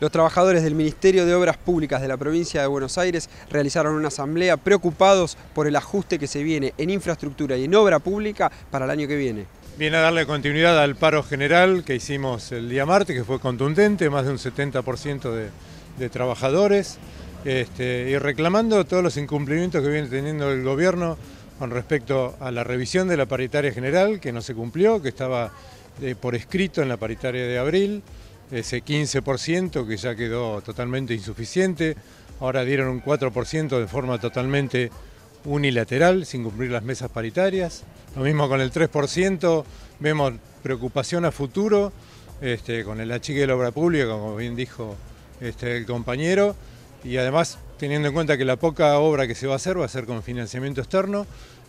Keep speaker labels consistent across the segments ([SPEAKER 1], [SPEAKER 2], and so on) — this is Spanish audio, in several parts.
[SPEAKER 1] Los trabajadores del Ministerio de Obras Públicas de la provincia de Buenos Aires realizaron una asamblea preocupados por el ajuste que se viene en infraestructura
[SPEAKER 2] y en obra pública para el año que viene. Viene a darle continuidad al paro general que hicimos el día martes, que fue contundente, más de un 70% de, trabajadores, este, y reclamando todos los incumplimientos que viene teniendo el gobierno con respecto a la revisión de la paritaria general, que no se cumplió, que estaba eh, por escrito en la paritaria de abril, ese 15% que ya quedó totalmente insuficiente. Ahora dieron un 4% de forma totalmente unilateral, sin cumplir las mesas paritarias. Lo mismo con el 3%, vemos preocupación a futuro este, con el achique de la obra pública, como bien dijo este, el compañero, y además teniendo en cuenta que la poca obra que se va a hacer va a ser con financiamiento externo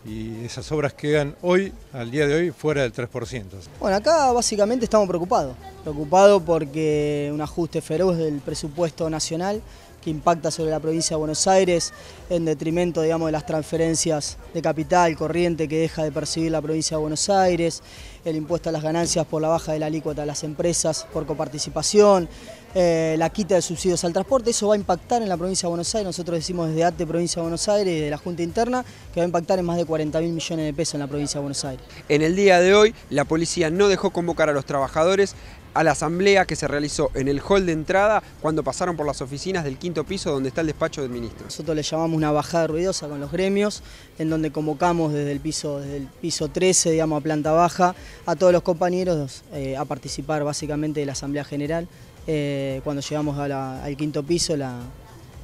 [SPEAKER 2] y esas obras quedan hoy, al día de hoy, fuera del 3%.
[SPEAKER 3] Bueno, acá básicamente estamos preocupados, preocupados porque un ajuste feroz del presupuesto nacional que impacta sobre la provincia de Buenos Aires en detrimento, digamos, de las transferencias de capital corriente que deja de percibir la provincia de Buenos Aires, el impuesto a las ganancias por la baja de la alícuota a las empresas por coparticipación, eh, la quita de subsidios al transporte, eso va a impactar en la provincia de Buenos Aires nosotros decimos desde ATE Provincia de Buenos Aires de la Junta Interna que va a impactar en más de 40 mil millones de pesos en la provincia de Buenos Aires.
[SPEAKER 1] En el día de hoy la policía no dejó convocar a los trabajadores a la asamblea que se realizó en el hall de entrada cuando pasaron por las oficinas del quinto piso donde está el
[SPEAKER 3] despacho del ministro. Nosotros le llamamos una bajada ruidosa con los gremios, en donde convocamos desde el piso, desde piso 13, digamos, a planta baja, a todos los compañeros eh, a participar básicamente de la asamblea general. Eh, cuando llegamos al quinto piso, la,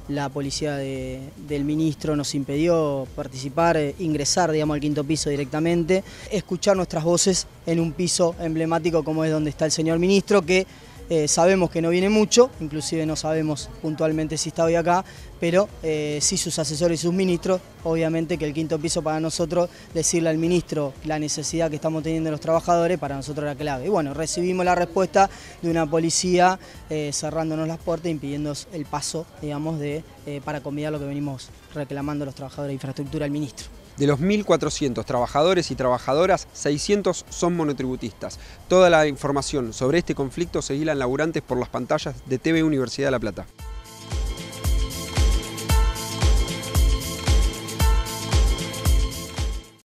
[SPEAKER 3] la policía del ministro nos impidió participar, eh, ingresar digamos, al quinto piso directamente, escuchar nuestras voces en un piso emblemático como es donde está el señor ministro, que eh, sabemos que no viene mucho, inclusive no sabemos puntualmente si está hoy acá, pero eh, sí sus asesores y sus ministros, obviamente que el quinto piso para nosotros, decirle al ministro la necesidad que estamos teniendo los trabajadores, para nosotros era clave. Y bueno, recibimos la respuesta de una policía eh, cerrándonos las puertas, impidiendo el paso, digamos, de, para convidar lo que venimos reclamando los trabajadores de infraestructura al ministro.
[SPEAKER 1] De los 1.400 trabajadores y trabajadoras, 600 son monotributistas. Toda la información sobre este conflicto se en laburantes por las pantallas de TV Universidad de La Plata.